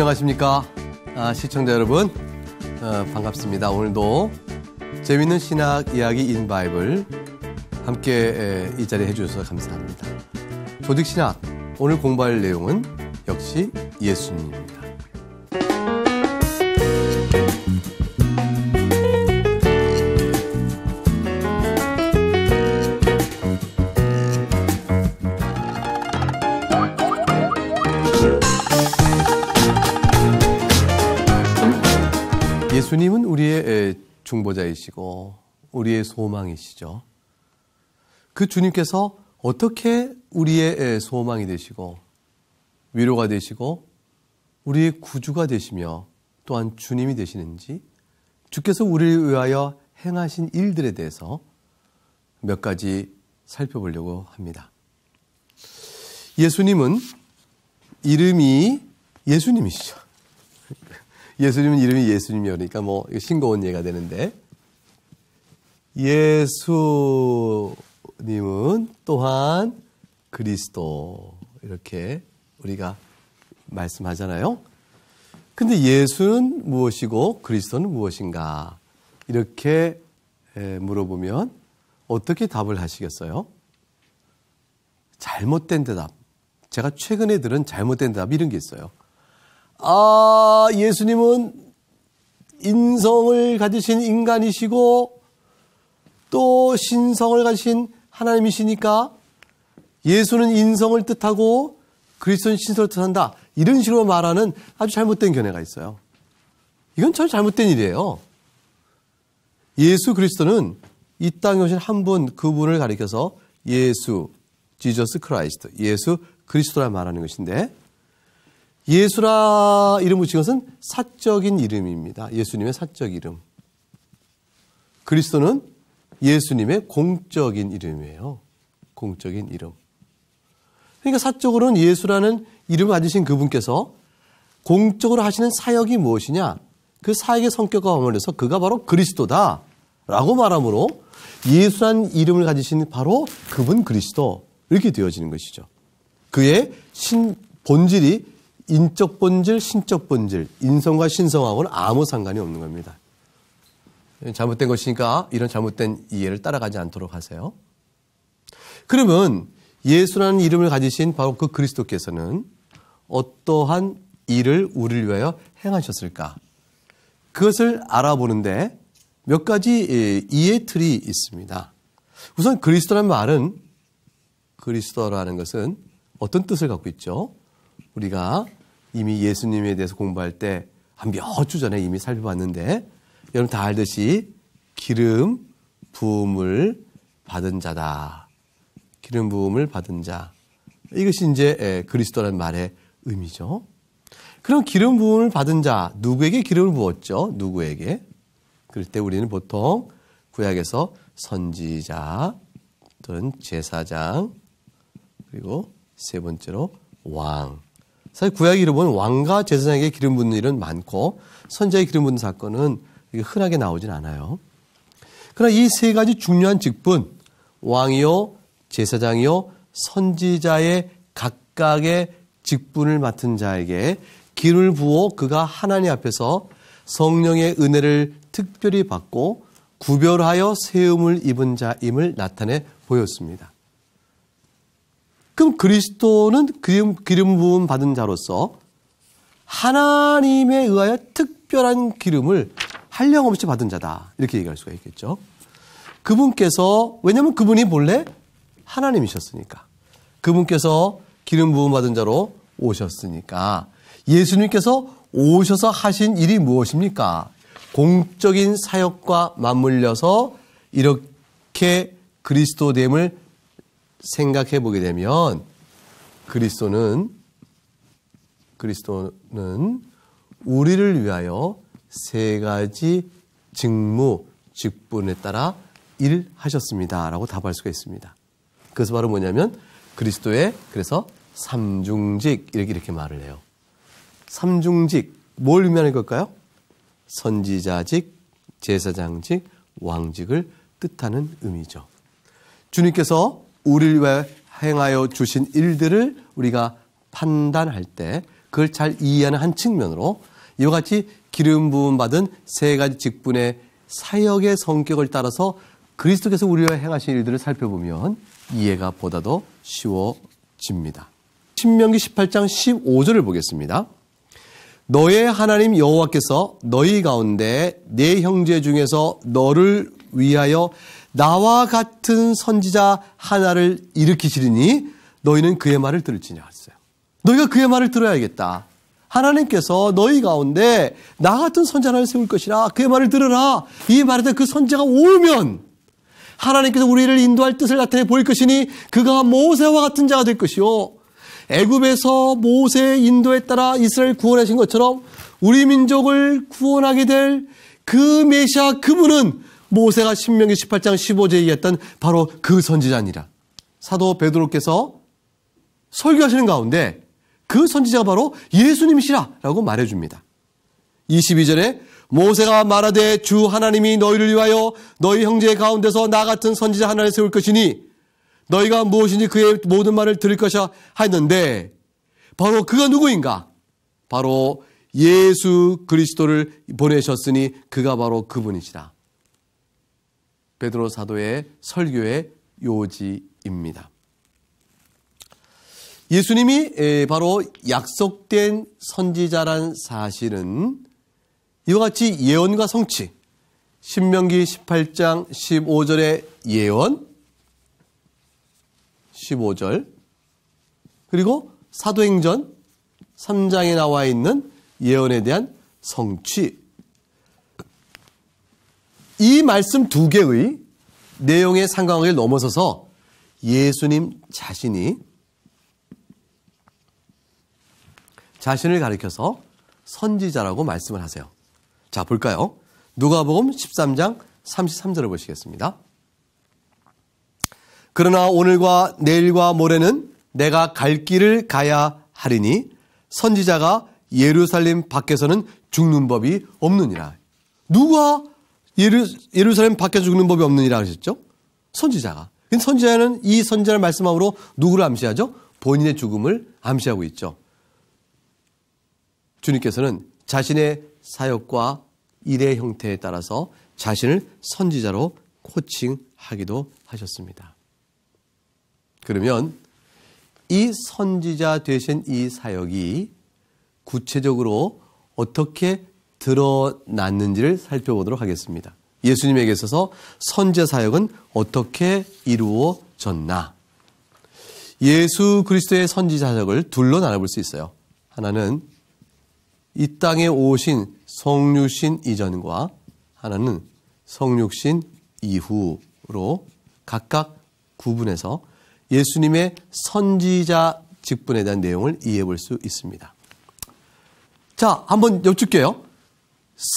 안녕하십니까. 아, 시청자 여러분, 어, 반갑습니다. 오늘도 재밌는 신학 이야기 인바이블 함께 에, 이 자리에 해주셔서 감사합니다. 조직신학, 오늘 공부할 내용은 역시 예수님입니다. 주님은 우리의 중보자이시고 우리의 소망이시죠. 그 주님께서 어떻게 우리의 소망이 되시고 위로가 되시고 우리의 구주가 되시며 또한 주님이 되시는지 주께서 우리를 위하여 행하신 일들에 대해서 몇 가지 살펴보려고 합니다. 예수님은 이름이 예수님이시죠. 예수님 이름이 예수님이니까 그러니까 뭐 싱거운 예가 되는데 예수님은 또한 그리스도 이렇게 우리가 말씀하잖아요. 근데 예수는 무엇이고 그리스도는 무엇인가 이렇게 물어보면 어떻게 답을 하시겠어요? 잘못된 대답. 제가 최근에 들은 잘못된 대답 이런 게 있어요. 아, 예수님은 인성을 가지신 인간이시고 또 신성을 가지신 하나님이시니까 예수는 인성을 뜻하고 그리스도는 신성을 뜻한다. 이런 식으로 말하는 아주 잘못된 견해가 있어요. 이건 참 잘못된 일이에요. 예수 그리스도는 이 땅에 오신 한 분, 그분을 가리켜서 예수, 지저스 크라이스트, 예수 그리스도라 말하는 것인데 예수라 이름 붙인 것은 사적인 이름입니다. 예수님의 사적 이름. 그리스도는 예수님의 공적인 이름이에요. 공적인 이름. 그러니까 사적으로는 예수라는 이름을 가지신 그분께서 공적으로 하시는 사역이 무엇이냐? 그 사역의 성격과 어울해서 그가 바로 그리스도다. 라고 말하므로 예수란 이름을 가지신 바로 그분 그리스도. 이렇게 되어지는 것이죠. 그의 신, 본질이 인적 본질, 신적 본질, 인성과 신성하고는 아무 상관이 없는 겁니다. 잘못된 것이니까 이런 잘못된 이해를 따라가지 않도록 하세요. 그러면 예수라는 이름을 가지신 바로 그 그리스도께서는 어떠한 일을 우리를 위하여 행하셨을까? 그것을 알아보는데 몇 가지 예, 이해 틀이 있습니다. 우선 그리스도라는 말은 그리스도라는 것은 어떤 뜻을 갖고 있죠? 우리가 이미 예수님에 대해서 공부할 때 한 몇 주 전에 이미 살펴봤는데 여러분 다 알듯이 기름 부음을 받은 자다. 기름 부음을 받은 자. 이것이 이제 예, 그리스도란 말의 의미죠. 그럼 기름 부음을 받은 자 누구에게 기름을 부었죠? 누구에게? 그럴 때 우리는 보통 구약에서 선지자 또는 제사장 그리고 세 번째로 왕 사실 구약이를 보면 왕과 제사장에게 기름 붓는 일은 많고 선자의 기름 붓는 사건은 흔하게 나오진 않아요. 그러나 이 세 가지 중요한 직분 왕이요 제사장이요 선지자의 각각의 직분을 맡은 자에게 기를 부어 그가 하나님 앞에서 성령의 은혜를 특별히 받고 구별하여 세움을 입은 자임을 나타내 보였습니다. 그럼 그리스도는 기름, 기름 부음 받은 자로서 하나님에 의하여 특별한 기름을 한량 없이 받은 자다. 이렇게 얘기할 수가 있겠죠. 그분께서, 왜냐면 그분이 본래 하나님이셨으니까. 그분께서 기름 부음 받은 자로 오셨으니까. 예수님께서 오셔서 하신 일이 무엇입니까? 공적인 사역과 맞물려서 이렇게 그리스도됨을 생각해 보게 되면 그리스도는 그리스도는 우리를 위하여 세 가지 직무, 직분에 따라 일하셨습니다. 라고 답할 수가 있습니다. 그래 바로 뭐냐면 그리스도의 그래서 삼중직 이렇게 이렇게 말을 해요. 삼중직 뭘 의미하는 걸까요? 선지자직, 제사장직, 왕직을 뜻하는 의미죠. 주님께서 우리를 위해 행하여 주신 일들을 우리가 판단할 때 그걸 잘 이해하는 한 측면으로 이와 같이 기름 부음 받은 세 가지 직분의 사역의 성격을 따라서 그리스도께서 우리와 행하신 일들을 살펴보면 이해가 보다 더 쉬워집니다. 신명기 18장 15절을 보겠습니다. 너의 하나님 여호와께서 너희 가운데 내 형제 중에서 너를 위하여 나와 같은 선지자 하나를 일으키시리니 너희는 그의 말을 들을지냐 했어요. 너희가 그의 말을 들어야겠다. 하나님께서 너희 가운데 나 같은 선자를 세울 것이라 그의 말을 들으라. 이 말에다 그 선자가 오면 하나님께서 우리를 인도할 뜻을 나타내 보일 것이니 그가 모세와 같은 자가 될 것이요. 애굽에서 모세의 인도에 따라 이스라엘 구원하신 것처럼 우리 민족을 구원하게 될 그 메시아 그분은 모세가 신명기 18장 15제에 얘기했던 바로 그 선지자니라. 사도 베드로께서 설교하시는 가운데 그 선지자가 바로 예수님이시라라고 말해 줍니다. 22절에 모세가 말하되 주 하나님이 너희를 위하여 너희 형제 가운데서 나 같은 선지자 하나를 세울 것이니 너희가 무엇인지 그의 모든 말을 들을 것이야 하였는데 바로 그가 누구인가? 바로 예수 그리스도를 보내셨으니 그가 바로 그분이시다 베드로 사도의 설교의 요지입니다. 예수님이 바로 약속된 선지자란 사실은 이와 같이 예언과 성취, 신명기 18장 15절의 예언, 15절, 그리고 사도행전 3장에 나와 있는 예언에 대한 성취, 이 말씀 두 개의 내용의 상관관계를 넘어서서 예수님 자신이 자신을 가리켜서 선지자라고 말씀을 하세요. 자, 볼까요? 누가복음 13장 33절을 보시겠습니다. 그러나 오늘과 내일과 모레는 내가 갈 길을 가야 하리니 선지자가 예루살렘 밖에서는 죽는 법이 없느니라. 누가 예루, 예루살렘 밖에 죽는 법이 없느니라 그셨죠 선지자가. 선지자는 이 선지자를 말씀함으로 누구를 암시하죠? 본인의 죽음을 암시하고 있죠. 주님께서는 자신의 사역과 일의 형태에 따라서 자신을 선지자로 코칭하기도 하셨습니다. 그러면 이 선지자 되신 이 사역이 구체적으로 어떻게 드러났는지를 살펴보도록 하겠습니다. 예수님에게 있어서 선제 사역은 어떻게 이루어졌나? 예수 그리스도의 선지 사역을 둘로 나눠볼 수 있어요. 하나는 이 땅에 오신 성육신 이전과 하나는 성육신 이후로 각각 구분해서 예수님의 선지자 직분에 대한 내용을 이해해 볼 수 있습니다. 자, 한번 여쭙게요.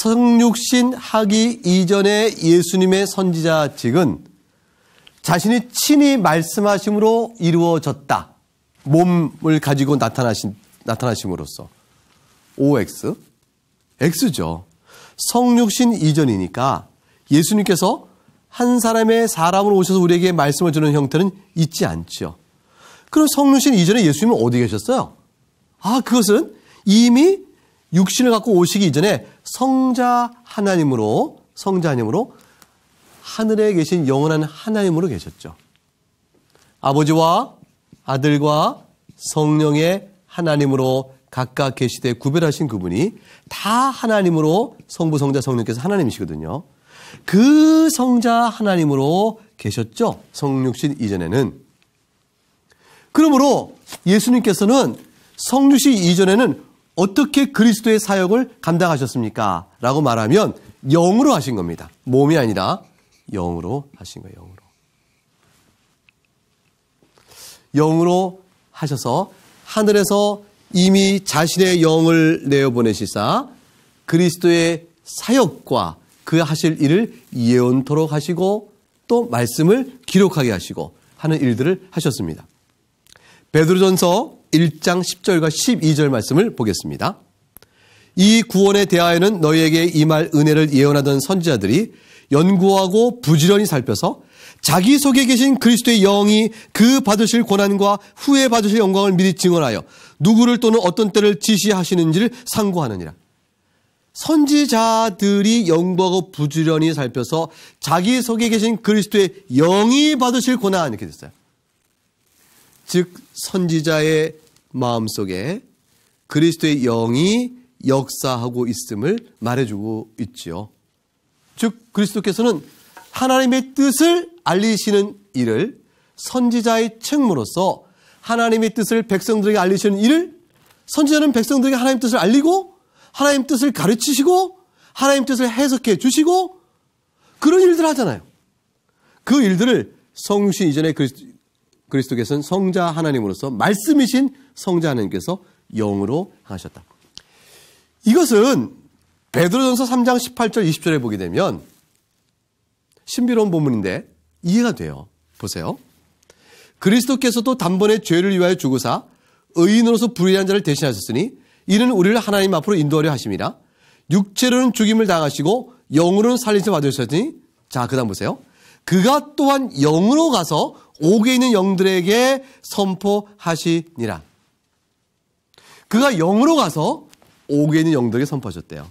성육신 하기 이전의 예수님의 선지자직은 자신이 친히 말씀하심으로 이루어졌다. 몸을 가지고 나타나신, 나타나심으로써. OX? X죠. 성육신 이전이니까 예수님께서 한 사람의 사람으로 오셔서 우리에게 말씀을 주는 형태는 있지 않죠. 그럼 성육신 이전에 예수님은 어디 계셨어요? 아, 그것은 이미 육신을 갖고 오시기 이전에 성자 하나님으로 성자 하나님으로 하늘에 계신 영원한 하나님으로 계셨죠. 아버지와 아들과 성령의 하나님으로 각각 계시되 구별하신 그분이 다 하나님으로 성부 성자 성령께서 하나님이시거든요. 그 성자 하나님으로 계셨죠. 성육신 이전에는 그러므로 예수님께서는 성육신 이전에는 어떻게 그리스도의 사역을 감당하셨습니까? 라고 말하면 영으로 하신 겁니다. 몸이 아니라 영으로 하신 거예요. 영으로. 영으로 하셔서 하늘에서 이미 자신의 영을 내어보내시사 그리스도의 사역과 그 하실 일을 예언토록 하시고 또 말씀을 기록하게 하시고 하는 일들을 하셨습니다. 베드로전서 1장 10절과 12절 말씀을 보겠습니다. 이 구원에 대하여는 너희에게 임할 은혜를 예언하던 선지자들이 연구하고 부지런히 살펴서 자기 속에 계신 그리스도의 영이 그 받으실 고난과 후에 받으실 영광을 미리 증언하여 누구를 또는 어떤 때를 지시하시는지를 상고하느니라. 선지자들이 연구하고 부지런히 살펴서 자기 속에 계신 그리스도의 영이 받으실 고난 이렇게 됐어요. 즉 선지자의 마음속에 그리스도의 영이 역사하고 있음을 말해주고 있지요. 즉 그리스도께서는 하나님의 뜻을 알리시는 일을 선지자의 책무로서 하나님의 뜻을 백성들에게 알리시는 일을 선지자는 백성들에게 하나님 뜻을 알리고 하나님 뜻을 가르치시고 하나님 뜻을 해석해 주시고 그런 일들 하잖아요. 그 일들을 성신 이전에 그리스도께서는 성자 하나님으로서 말씀이신 성자 하나님께서 영으로 하셨다. 이것은 베드로전서 3장 18절 20절에 보게 되면 신비로운 본문인데 이해가 돼요. 보세요. 그리스도께서도 단번에 죄를 위하여 죽으사 의인으로서 불의한 자를 대신하셨으니 이는 우리를 하나님 앞으로 인도하려 하십니다 육체로는 죽임을 당하시고 영으로는 살리서 받으셨으니 자 그다음 보세요. 그가 또한 영으로 가서 옥에 있는 영들에게 선포하시니라. 그가 영으로 가서 옥에 있는 영들에게 선포하셨대요.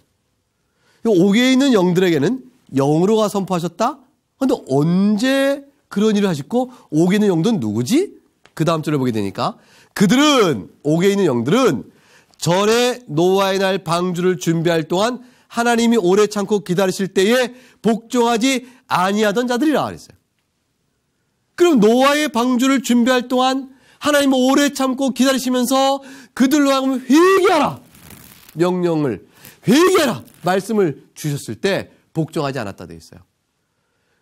그 옥에 있는 영들에게는 영으로 가 선포하셨다? 근데 언제 그런 일을 하셨고 옥에 있는 영들은 누구지? 그 다음 절을 보게 되니까 그들은 옥에 있는 영들은 절에 노아의 날 방주를 준비할 동안 하나님이 오래 참고 기다리실 때에 복종하지 아니하던 자들이라 그랬어요. 그럼 노아의 방주를 준비할 동안 하나님 오래 참고 기다리시면서 그들로 하면 회개하라 명령을 회개하라 말씀을 주셨을 때 복종하지 않았다 돼 있어요.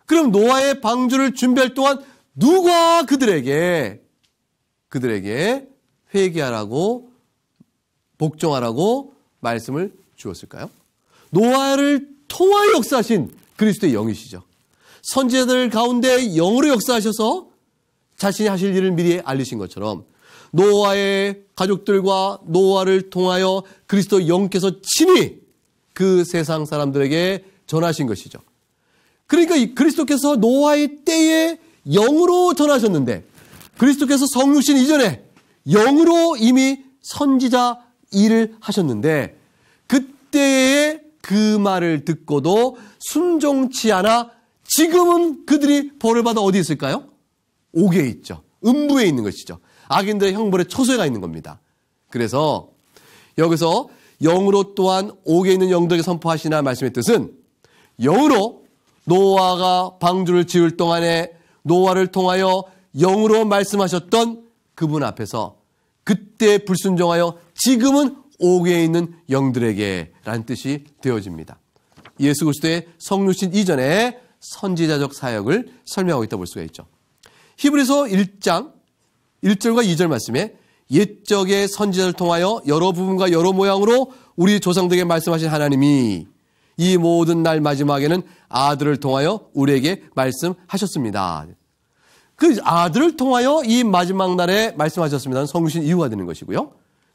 그럼 노아의 방주를 준비할 동안 누가 그들에게 그들에게 회개하라고 복종하라고 말씀을 주었을까요? 노아를 통하여 역사하신 그리스도의 영이시죠. 선지자들 가운데 영으로 역사하셔서 자신이 하실 일을 미리 알리신 것처럼 노아의 가족들과 노아를 통하여 그리스도 영께서 친히 그 세상 사람들에게 전하신 것이죠. 그러니까 그리스도께서 노아의 때에 영으로 전하셨는데 그리스도께서 성육신 이전에 영으로 이미 선지자 일을 하셨는데 그때의 그 말을 듣고도 순종치 않아 지금은 그들이 벌을 받아 어디 있을까요? 옥에 있죠. 음부에 있는 것이죠. 악인들의 형벌의 초소에가 있는 겁니다. 그래서 여기서 영으로 또한 옥에 있는 영들에게 선포하시나 말씀의 뜻은 영으로 노아가 방주를 지을 동안에 노아를 통하여 영으로 말씀하셨던 그분 앞에서 그때 불순종하여 지금은 옥에 있는 영들에게라는 뜻이 되어집니다. 예수 그리스도의 성육신 이전에 선지자적 사역을 설명하고 있다 볼 수가 있죠. 히브리서 1장 1절과 2절 말씀에 옛적의 선지자를 통하여 여러 부분과 여러 모양으로 우리 조상들에게 말씀하신 하나님이 이 모든 날 마지막에는 아들을 통하여 우리에게 말씀하셨습니다. 그 아들을 통하여 이 마지막 날에 말씀하셨습니다. 성신 이유가 되는 것이고요.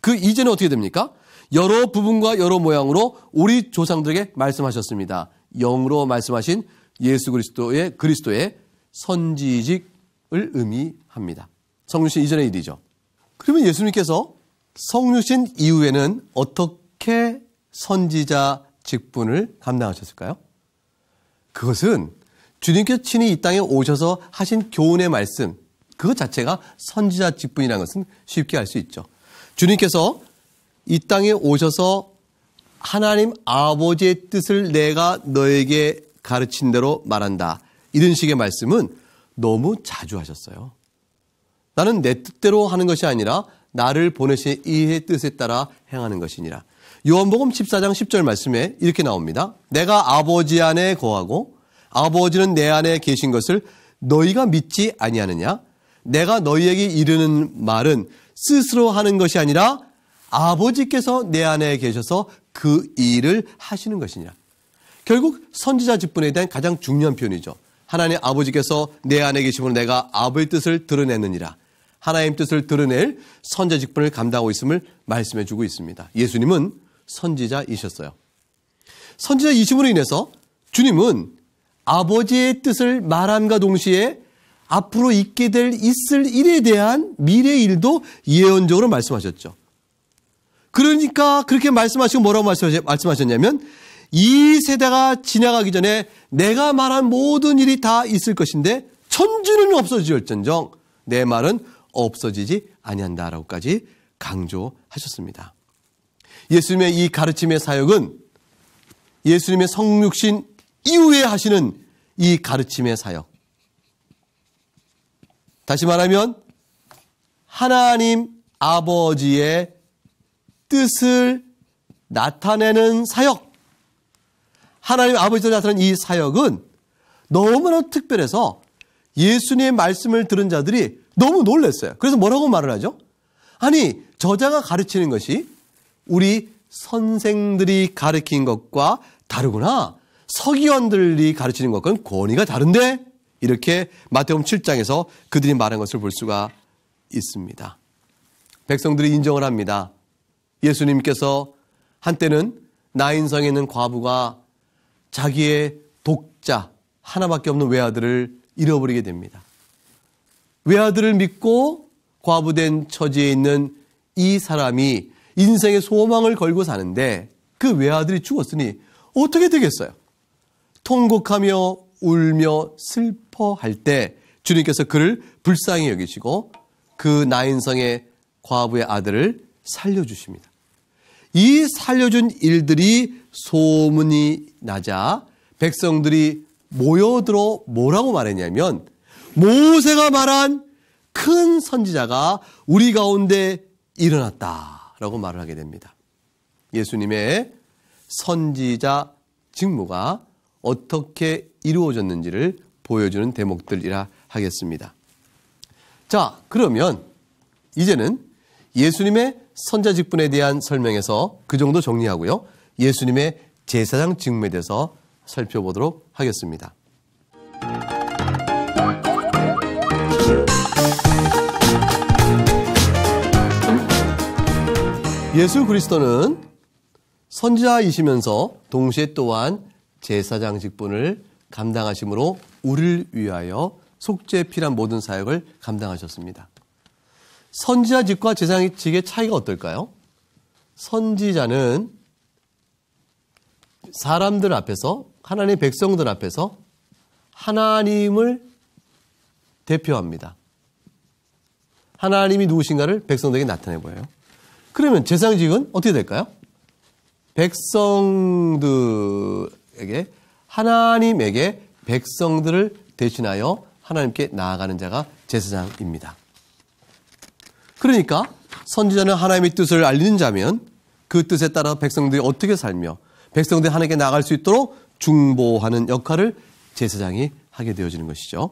그 이전에 어떻게 됩니까? 여러 부분과 여러 모양으로 우리 조상들에게 말씀하셨습니다. 영으로 말씀하신 예수 그리스도의 그리스도의 선지직을 의미합니다. 성육신 이전의 일이죠. 그러면 예수님께서 성육신 이후에는 어떻게 선지자 직분을 감당하셨을까요? 그것은 주님께서 친히 이 땅에 오셔서 하신 교훈의 말씀, 그 자체가 선지자 직분이라는 것은 쉽게 알 수 있죠. 주님께서 이 땅에 오셔서 하나님 아버지의 뜻을 내가 너에게 가르친 대로 말한다. 이런 식의 말씀은 너무 자주 하셨어요. 나는 내 뜻대로 하는 것이 아니라 나를 보내신 이의 뜻에 따라 행하는 것이니라. 요한복음 14장 10절 말씀에 이렇게 나옵니다. 내가 아버지 안에 거하고 아버지는 내 안에 계신 것을 너희가 믿지 아니하느냐? 내가 너희에게 이르는 말은 스스로 하는 것이 아니라 아버지께서 내 안에 계셔서 그 일을 하시는 것이냐 결국 선지자 직분에 대한 가장 중요한 표현이죠. 하나님 아버지께서 내 안에 계심으로 내가 아버의 뜻을 드러냈느니라 하나님 뜻을 드러낼 선지자 직분을 감당하고 있음을 말씀해 주고 있습니다. 예수님은 선지자이셨어요. 선지자이심으로 인해서 주님은 아버지의 뜻을 말함과 동시에 앞으로 있게 될 있을 일에 대한 미래 일도 예언적으로 말씀하셨죠. 그러니까 그렇게 말씀하시고 뭐라고 말씀하셨냐면 이 세대가 지나가기 전에 내가 말한 모든 일이 다 있을 것인데 천지는 없어질전정 내 말은 없어지지 아니한다라고까지 강조하셨습니다. 예수님의 이 가르침의 사역은 예수님의 성육신 이후에 하시는 이 가르침의 사역 다시 말하면 하나님 아버지의 뜻을 나타내는 사역. 하나님 아버지로 나타난 이 사역은 너무나 특별해서 예수님의 말씀을 들은 자들이 너무 놀랐어요. 그래서 뭐라고 말을 하죠? 아니, 저자가 가르치는 것이 우리 선생들이 가르친 것과 다르구나. 서기원들이 가르치는 것과는 권위가 다른데? 이렇게 마태복음 7장에서 그들이 말한 것을 볼 수가 있습니다. 백성들이 인정을 합니다. 예수님께서 한때는 나인성에 있는 과부가 자기의 독자 하나밖에 없는 외아들을 잃어버리게 됩니다. 외아들을 믿고 과부된 처지에 있는 이 사람이 인생의 소망을 걸고 사는데 그 외아들이 죽었으니 어떻게 되겠어요? 통곡하며 울며 슬 싶어 할때 주님께서 그를 불쌍히 여기시고 그 나인성의 과부의 아들을 살려주십니다. 이 살려준 일들이 소문이 나자 백성들이 모여들어 뭐라고 말했냐면 모세가 말한 큰 선지자가 우리 가운데 일어났다라고 말을 하게 됩니다. 예수님의 선지자 직무가 어떻게 이루어졌는지를 보여주는 대목들이라 하겠습니다. 자, 그러면 이제는 예수님의 선자 직분에 대한 설명에서 그 정도 정리하고요. 예수님의 제사장 직무에 대해서 살펴보도록 하겠습니다. 예수 그리스도는 선지자이시면서 동시에 또한 제사장 직분을 감당하심으로 우리를 위하여 속죄 에 필한 모든 사역을 감당하셨습니다. 선지자 직과 제사장직의 차이가 어떨까요? 선지자는 사람들 앞에서 하나님의 백성들 앞에서 하나님을 대표합니다. 하나님이 누구신가를 백성들에게 나타내 보여요. 그러면 제사장직은 어떻게 될까요? 백성들에게 하나님에게 백성들을 대신하여 하나님께 나아가는 자가 제사장입니다. 그러니까 선지자는 하나님의 뜻을 알리는 자면 그 뜻에 따라 백성들이 어떻게 살며 백성들이 하나님께 나갈 아수 있도록 중보하는 역할을 제사장이 하게 되어지는 것이죠.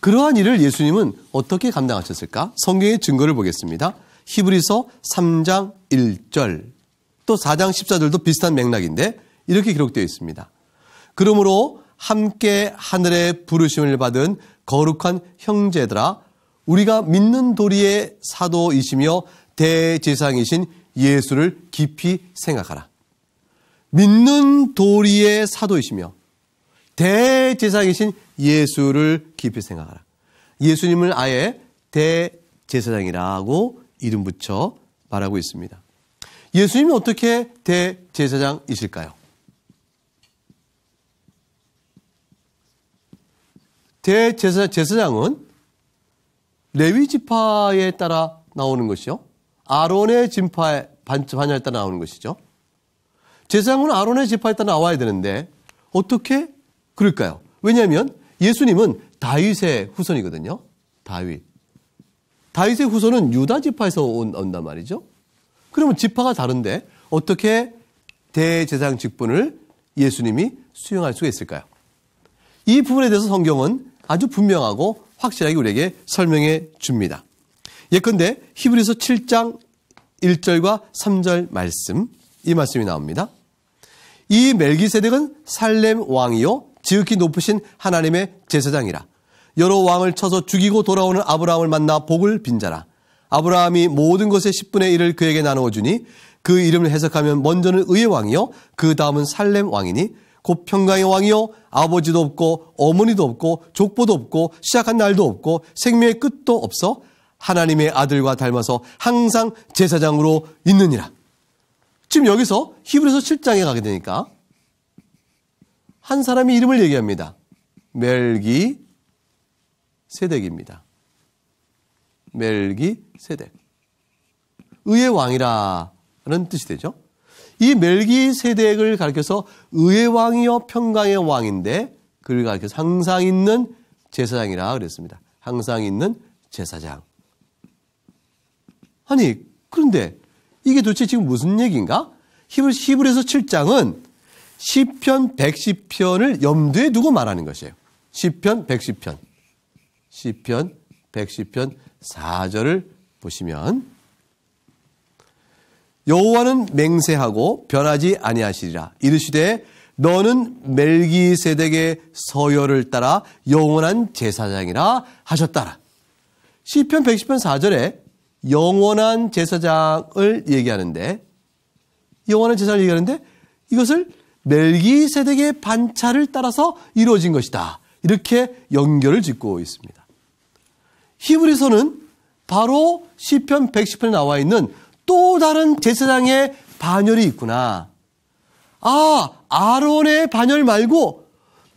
그러한 일을 예수님은 어떻게 감당하셨을까? 성경의 증거를 보겠습니다. 히브리서 3장 1절 또 4장 14절도 비슷한 맥락인데 이렇게 기록되어 있습니다. 그러므로 함께 하늘의 부르심을 받은 거룩한 형제들아 우리가 믿는 도리의 사도이시며 대제상이신 예수를 깊이 생각하라. 믿는 도리의 사도이시며 대제상이신 예수를 깊이 생각하라. 예수님을 아예 대제사장이라고 이름 붙여 말하고 있습니다. 예수님은 어떻게 대제사장이실까요? 대제사, 제사장은 레위 지파에 따라 나오는 것이요. 아론의 진파에 반열에 따라 나오는 것이죠. 제사장은 아론의 지파에 따라 나와야 되는데 어떻게 그럴까요? 왜냐하면 예수님은 다윗의 후손이거든요. 다윗. 다윗의 후손은 유다 지파에서 온, 온단 말이죠. 그러면 지파가 다른데 어떻게 대제사장 직분을 예수님이 수용할 수가 있을까요? 이 부분에 대해서 성경은 아주 분명하고 확실하게 우리에게 설명해 줍니다. 예컨대 히브리서 7장 1절과 3절 말씀 이 말씀이 나옵니다. 이 멜기세덱은 살렘 왕이요 지극히 높으신 하나님의 제사장이라 여러 왕을 쳐서 죽이고 돌아오는 아브라함을 만나 복을 빈자라 아브라함이 모든 것의 10분의 1을 그에게 나누어 주니 그 이름을 해석하면 먼저는 의의 왕이요 그 다음은 살렘 왕이니 곧평강의 왕이요 아버지도 없고 어머니도 없고 족보도 없고 시작한 날도 없고 생명의 끝도 없어 하나님의 아들과 닮아서 항상 제사장으로 있느니라. 지금 여기서 히브리서 7장에 가게 되니까 한 사람이 이름을 얘기합니다. 멜기 세덱입니다. 멜기 세덱. 의의 왕이라는 뜻이 되죠. 이 멜기세덱을 가르켜서 의의 왕이요 평강의 왕인데 그를 가르켜서 항상 있는 제사장이라 그랬습니다. 항상 있는 제사장. 아니 그런데 이게 도대체 지금 무슨 얘기인가? 히브리서 7장은 시편 110편을 염두에 두고 말하는 것이에요. 시편 110편. 시편 110편 4절을 보시면 여호와는 맹세하고 변하지 아니하시리라. 이르시되 너는 멜기세덱의 서열을 따라 영원한 제사장이라 하셨다라. 시편 110편 4절에 영원한 제사장을 얘기하는데 영원한 제사를 얘기하는데 이것을 멜기세덱의 반차를 따라서 이루어진 것이다. 이렇게 연결을 짓고 있습니다. 히브리서는 바로 시편 110편에 나와 있는 또 다른 제사장의 반열이 있구나. 아, 아론의 반열 말고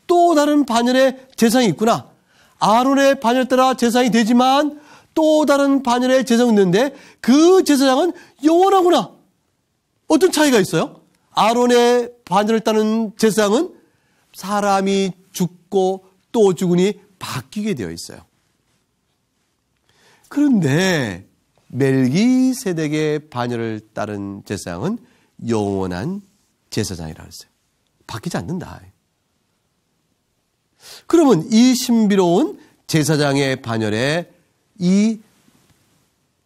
또 다른 반열의 제사장이 있구나. 아론의 반열 따라 제사장이 되지만 또 다른 반열의 제사장이 있는데 그 제사장은 영원하구나. 어떤 차이가 있어요? 아론의 반열을 따는 제사장은 사람이 죽고 또 죽으니 바뀌게 되어 있어요. 그런데 멜기세덱의 반열을 따른 제사장은 영원한 제사장이라고 했어요. 바뀌지 않는다. 그러면 이 신비로운 제사장의 반열에 이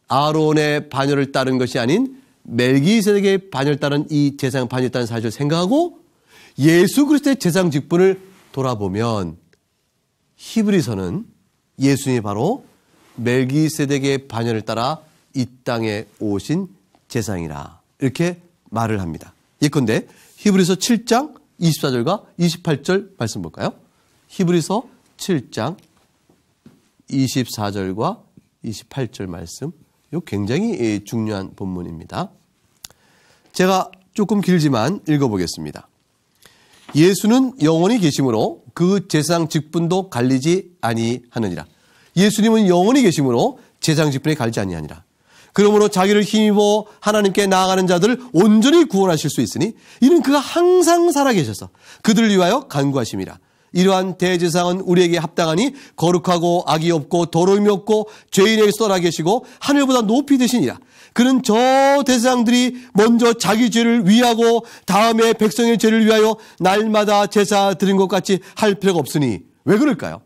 아론의 반열을 따른 것이 아닌 멜기세덱의 반열 따른 이 제사장 반열 따른 사실을 생각하고 예수 그리스도의 제사장 직분을 돌아보면 히브리서는 예수님이 바로 멜기세덱의 반열을 따라 이 땅에 오신 재상이라 이렇게 말을 합니다. 예컨대 히브리서 7장 24절과 28절 말씀 볼까요? 히브리서 7장 24절과 28절 말씀. 이 굉장히 예, 중요한 본문입니다. 제가 조금 길지만 읽어보겠습니다. 예수는 영원히 계심으로 그 재상 직분도 갈리지 아니하느니라. 예수님은 영원히 계심으로 재상 직분에 갈지 아니하니라. 그러므로 자기를 힘입어 하나님께 나아가는 자들을 온전히 구원하실 수 있으니 이는 그가 항상 살아계셔서 그들을 위하여 간구하십이라 이러한 대제사은 우리에게 합당하니 거룩하고 악이 없고 더러움이 없고 죄인에게 떠나 계시고 하늘보다 높이 되시니라. 그는 저 대상들이 먼저 자기 죄를 위하고 다음에 백성의 죄를 위하여 날마다 제사 드린 것 같이 할 필요가 없으니 왜 그럴까요?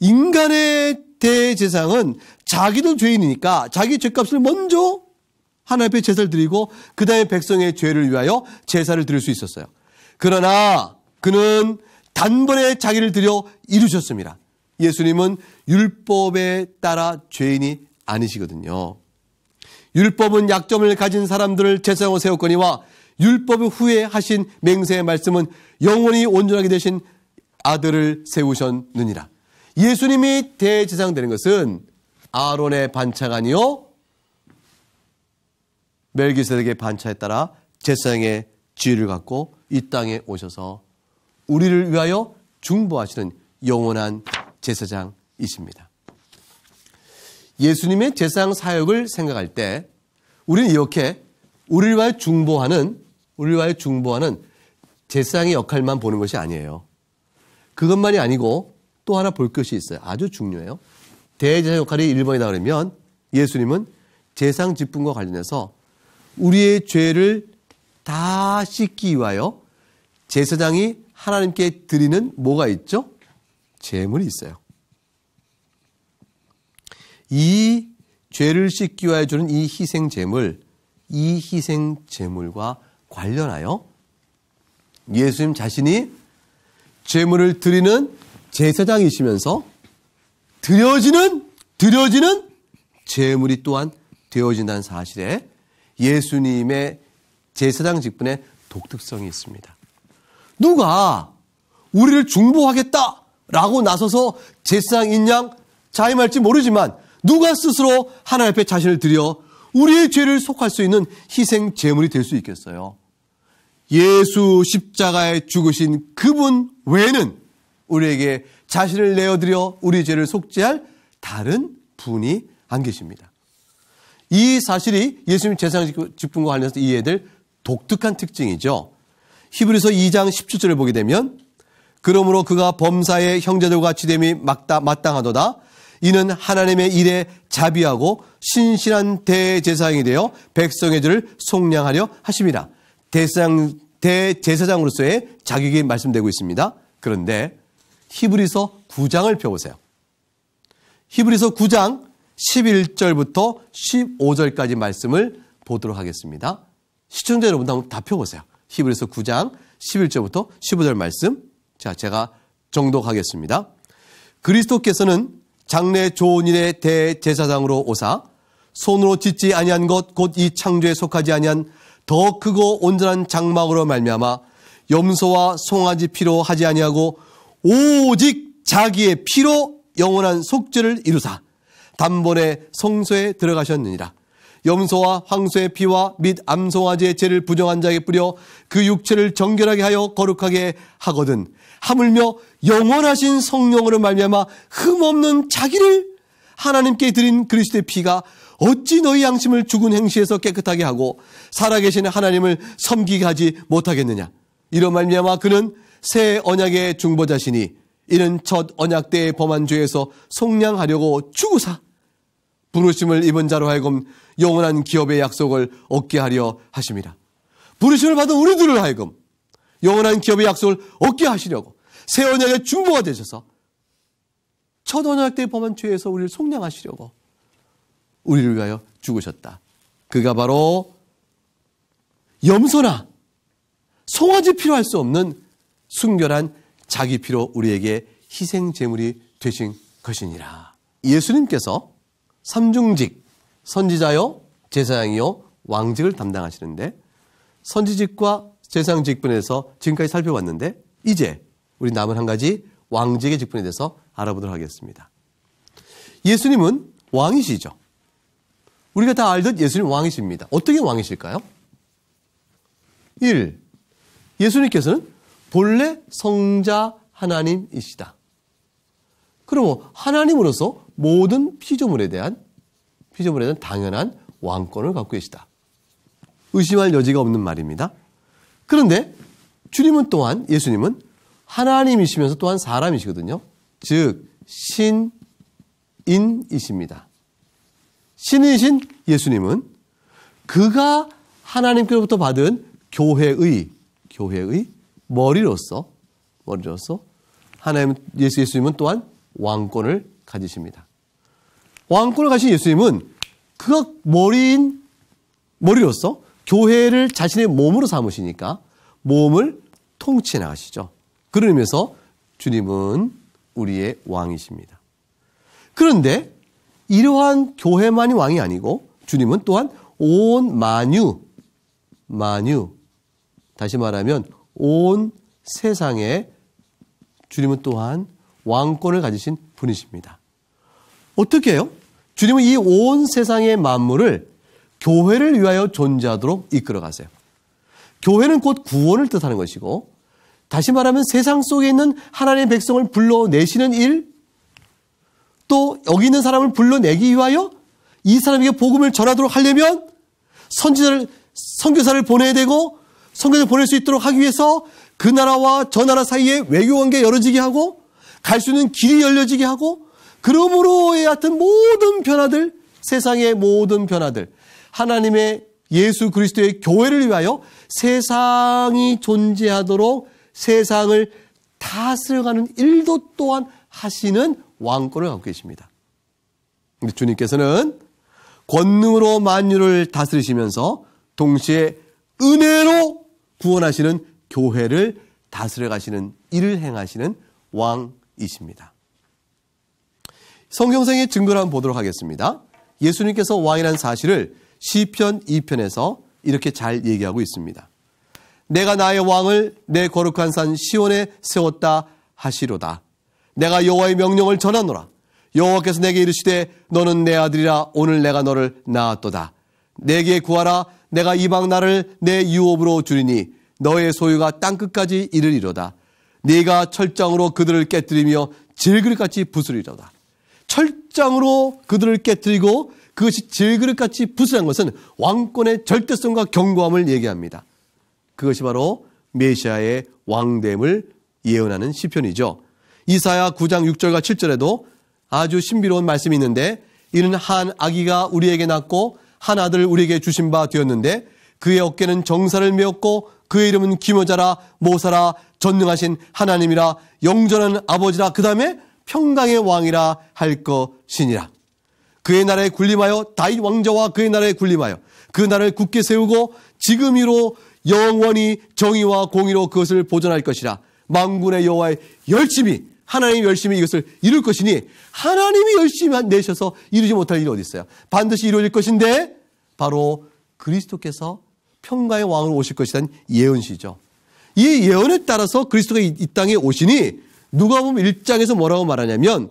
인간의 대제사장은 자기도 죄인이니까 자기 죄값을 먼저 하나님 앞에 제사를 드리고 그다음에 백성의 죄를 위하여 제사를 드릴 수 있었어요. 그러나 그는 단번에 자기를 드려 이루셨습니다. 예수님은 율법에 따라 죄인이 아니시거든요. 율법은 약점을 가진 사람들을 제사장으로 세웠거니와 율법 후회 하신 맹세의 말씀은 영원히 온전하게 되신 아들을 세우셨느니라. 예수님이 대제사장 되는 것은 아론의 반차가 아니요 멜기세덱의 반차에 따라 제사장의 지위를 갖고 이 땅에 오셔서 우리를 위하여 중보하시는 영원한 제사장이십니다. 예수님의 제사장 사역을 생각할 때 우리는 이렇게 우리를 위하여 중보하는 우리를 위하여 중보하는 제사장의 역할만 보는 것이 아니에요. 그것만이 아니고 또 하나 볼 것이 있어요. 아주 중요해요. 대제사 역할이 1번이다 그러면 예수님은 재상 직분과 관련해서 우리의 죄를 다 씻기 위하여 제사장이 하나님께 드리는 뭐가 있죠? 재물이 있어요. 이 죄를 씻기 위하여 주는 이 희생 재물, 이 희생 재물과 관련하여 예수님 자신이 재물을 드리는 제사장이시면서 드려지는 드려지는 제물이 또한 되어진다는 사실에 예수님의 제사장 직분의 독특성이 있습니다. 누가 우리를 중보하겠다라고 나서서 제사장인 양 자임할지 모르지만 누가 스스로 하나님 앞에 자신을 드려 우리의 죄를 속할 수 있는 희생 제물이 될 수 있겠어요. 예수 십자가에 죽으신 그분 외에는 우리에게 자신을 내어드려 우리 죄를 속죄할 다른 분이 안 계십니다. 이 사실이 예수님 재상 직분과 관련해서 이해해될 독특한 특징이죠. 히브리서 2장 17절을 보게 되면 그러므로 그가 범사의 형제들과 지이 됨이 막다, 마땅하도다. 이는 하나님의 일에 자비하고 신실한 대제사장이 되어 백성의 죄를 속량하려 하십니다. 대제사 대제사장으로서의 자격이 말씀되고 있습니다. 그런데 히브리서 9장을 펴보세요. 히브리서 9장 11절부터 15절까지 말씀을 보도록 하겠습니다. 시청자 여러분도 한번 다 펴보세요. 히브리서 9장 11절부터 15절 말씀. 자, 제가 정독하겠습니다. 그리스도께서는 장래 좋은 일의 대제사장으로 오사 손으로 짓지 아니한 것 곧 이 창조에 속하지 아니한 더 크고 온전한 장막으로 말미암아 염소와 송아지 피로 하지 아니하고 오직 자기의 피로 영원한 속죄를 이루사 단번에 성소에 들어가셨느니라. 염소와 황소의 피와 및 암송아지의 죄를 부정한 자에게 뿌려 그 육체를 정결하게 하여 거룩하게 하거든 하물며 영원하신 성령으로 말미암아 흠없는 자기를 하나님께 드린 그리스도의 피가 어찌 너희 양심을 죽은 행시에서 깨끗하게 하고 살아계신 하나님을 섬기게 하지 못하겠느냐 이런 말미암아 그는 새 언약의 중보자시니 이는 첫 언약 때의 범한 죄에서 속량하려고 주구사 부르심을 입은 자로 하여금 영원한 기업의 약속을 얻게 하려 하십니다 부르심을 받은 우리들을 하여금 영원한 기업의 약속을 얻게 하시려고 새 언약의 중보가 되셔서 첫 언약 때 범한 죄에서 우리를 속량하시려고 우리를 위하여 죽으셨다. 그가 바로 염소나 송아지 필요할 수 없는 순결한 자기 피로 우리에게 희생 제물이 되신 것이니라. 예수님께서 삼중직 선지자요 제사장이요 왕직을 담당하시는데 선지직과 제사장 직분에서 지금까지 살펴봤는데 이제 우리 남은 한 가지 왕직의 직분에 대해서 알아보도록 하겠습니다. 예수님은 왕이시죠. 우리가 다 알듯 예수님 왕이십니다. 어떻게 왕이실까요? 1. 예수님께서는 본래 성자 하나님이시다. 그러면 하나님으로서 모든 피조물에 대한 피조물에 대한 당연한 왕권을 갖고 계시다. 의심할 여지가 없는 말입니다. 그런데 주님은 또한 예수님은 하나님이시면서 또한 사람이시거든요. 즉 신인이십니다. 신이신 예수님은 그가 하나님께로부터 받은 교회의 교회의 머리로서 머리로서 하나님 예수 예수님은 또한 왕권을 가지십니다. 왕권을 가신 예수님은 그 머리인 머리로서 교회를 자신의 몸으로 삼으시니까 몸을 통치해 나가시죠. 그런 의미에서 주님은 우리의 왕이십니다. 그런데 이러한 교회만이 왕이 아니고 주님은 또한 온 만유, 만유, 다시 말하면 온 세상에 주님은 또한 왕권을 가지신 분이십니다. 어떻게 해요? 주님은 이 온 세상의 만물을 교회를 위하여 존재하도록 이끌어 가세요. 교회는 곧 구원을 뜻하는 것이고, 다시 말하면 세상 속에 있는 하나님의 백성을 불러내시는 일, 또 여기 있는 사람을 불러내기 위하여 이 사람에게 복음을 전하도록 하려면 선지자를, 선교사를 보내야 되고, 성경을 보낼 수 있도록 하기 위해서 그 나라와 저 나라 사이에 외교 관계 열어지게 하고 갈 수 있는 길이 열려지게 하고 그러므로의 하여튼 모든 변화들 세상의 모든 변화들 하나님의 예수 그리스도의 교회를 위하여 세상이 존재하도록 세상을 다스려가는 일도 또한 하시는 왕권을 갖고 계십니다. 주님께서는 권능으로 만유를 다스리시면서 동시에 은혜로 구원하시는 교회를 다스려 가시는 일을 행하시는 왕이십니다. 성경상의 증거를 한번 보도록 하겠습니다. 예수님께서 왕이란 사실을 시편 2편에서 이렇게 잘 얘기하고 있습니다. 내가 나의 왕을 내 거룩한 산 시온에 세웠다 하시로다. 내가 여호와의 명령을 전하노라. 여호와께서 내게 이르시되 너는 내 아들이라 오늘 내가 너를 낳았도다. 내게 구하라 내가 이방 나를 내 유업으로 주리니 너의 소유가 땅끝까지 이르리로다. 네가 철장으로 그들을 깨뜨리며 질그릇같이 부수리로다. 철장으로 그들을 깨뜨리고 그것이 질그릇같이 부수란 것은 왕권의 절대성과 견고함을 얘기합니다. 그것이 바로 메시아의 왕됨을 예언하는 시편이죠. 이사야 9장 6절과 7절에도 아주 신비로운 말씀이 있는데 이는 한 아기가 우리에게 낳고 한 아들 우리에게 주신 바 되었는데 그의 어깨는 정사를 메었고 그의 이름은 기모자라 모사라 전능하신 하나님이라 영전한 아버지라 그 다음에 평강의 왕이라 할 것이니라. 그의 나라에 군림하여 다윗 왕자와 그의 나라에 군림하여 그 나라를 굳게 세우고 지금 이로 영원히 정의와 공의로 그것을 보존할 것이라. 망군의 여호와의 열심히 하나님이 열심히 이것을 이룰 것이니 하나님이 열심히 내셔서 이루지 못할 일이 어디 있어요? 반드시 이루어질 것인데 바로 그리스도께서 평가의 왕으로 오실 것이란 예언시죠. 이 예언에 따라서 그리스도가 이, 이 땅에 오시니 누가 보면 1장에서 뭐라고 말하냐면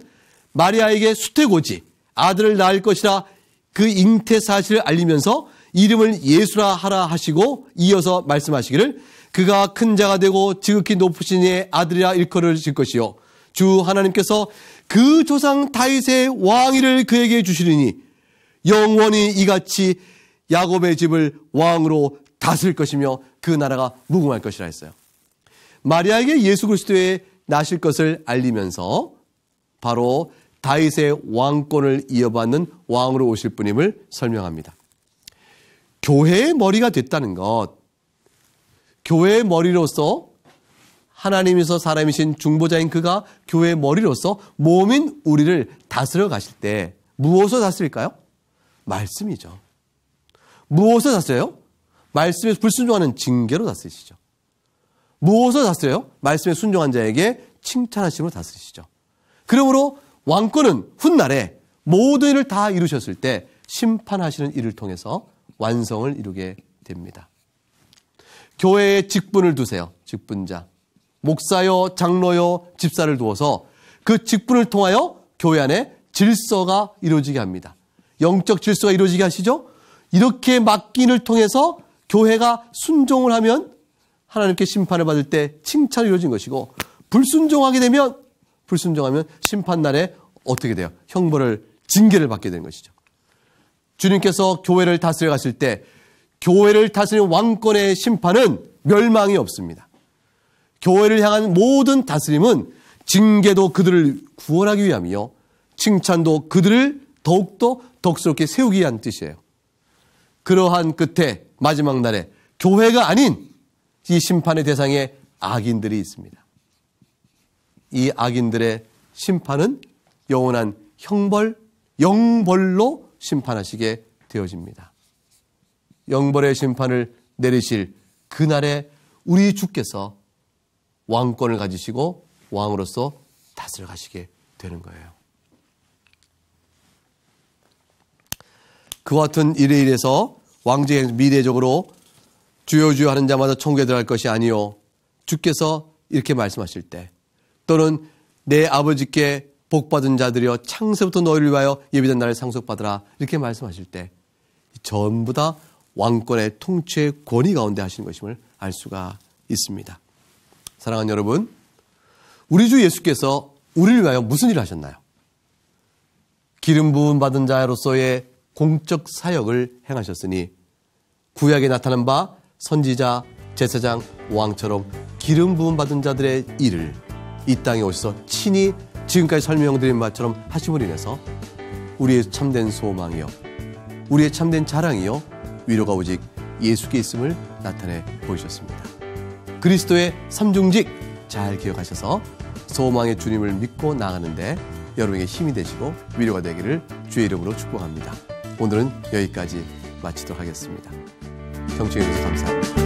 마리아에게 수태고지 아들을 낳을 것이라 그 잉태 사실을 알리면서 이름을 예수라 하라 하시고 이어서 말씀하시기를 그가 큰 자가 되고 지극히 높으신 이의 아들이라 일컬을 질 것이요 주 하나님께서 그 조상 다윗의 왕위를 그에게 주시리니 영원히 이같이 야곱의 집을 왕으로 다스릴 것이며 그 나라가 무궁할 것이라 했어요. 마리아에게 예수 그리스도의 나실 것을 알리면서 바로 다윗의 왕권을 이어받는 왕으로 오실 분임을 설명합니다. 교회의 머리가 됐다는 것, 교회의 머리로서 하나님이서 사람이신 중보자인 그가 교회의 머리로서 몸인 우리를 다스려 가실 때 무엇을 다스릴까요? 말씀이죠. 무엇을 다스려요? 말씀에 불순종하는 징계로 다스리시죠. 무엇을 다스려요? 말씀에 순종한 자에게 칭찬하심으로 다스리시죠. 그러므로 왕권은 훗날에 모든 일을 다 이루셨을 때 심판하시는 일을 통해서 완성을 이루게 됩니다. 교회의 직분을 두세요. 직분자. 목사요, 장로요, 집사를 두어서 그 직분을 통하여 교회 안에 질서가 이루어지게 합니다. 영적 질서가 이루어지게 하시죠? 이렇게 맡긴을 통해서 교회가 순종을 하면 하나님께 심판을 받을 때 칭찬이 이루어진 것이고 불순종하게 되면 불순종하면 심판날에 어떻게 돼요? 형벌을 징계를 받게 되는 것이죠. 주님께서 교회를 다스려 가실 때 교회를 다스리는 왕권의 심판은 멸망이 없습니다. 교회를 향한 모든 다스림은 징계도 그들을 구원하기 위함이요. 칭찬도 그들을 더욱더 덕스럽게 세우기 위한 뜻이에요. 그러한 끝에 마지막 날에 교회가 아닌 이 심판의 대상에 악인들이 있습니다. 이 악인들의 심판은 영원한 형벌, 영벌로 심판하시게 되어집니다. 영벌의 심판을 내리실 그날에 우리 주께서 왕권을 가지시고 왕으로서 다스려가시게 되는 거예요. 그와 같은 일에 일해서 왕제의 미래적으로 주여 주여 하는 자마다 총계 들어 것이 아니요 주께서 이렇게 말씀하실 때 또는 내 아버지께 복받은 자들이여 창세부터 너희를 위하여 예비된 나를 상속받으라 이렇게 말씀하실 때 전부 다 왕권의 통치의 권위 가운데 하신 것임을 알 수가 있습니다. 사랑하는 여러분, 우리 주 예수께서 우리를 위하여 무슨 일을 하셨나요? 기름 부음 받은 자로서의 공적 사역을 행하셨으니 구약에 나타난 바 선지자, 제사장, 왕처럼 기름 부음 받은 자들의 일을 이 땅에 오셔서 친히 지금까지 설명드린 바처럼 하심을 인해서 우리의 참된 소망이요 우리의 참된 자랑이요 위로가 오직 예수께 있음을 나타내 보이셨습니다. 그리스도의 삼중직 잘 기억하셔서 소망의 주님을 믿고 나가는데 여러분에게 힘이 되시고 위로가 되기를 주의 이름으로 축복합니다. 오늘은 여기까지 마치도록 하겠습니다. 경청해 주셔서 감사합니다.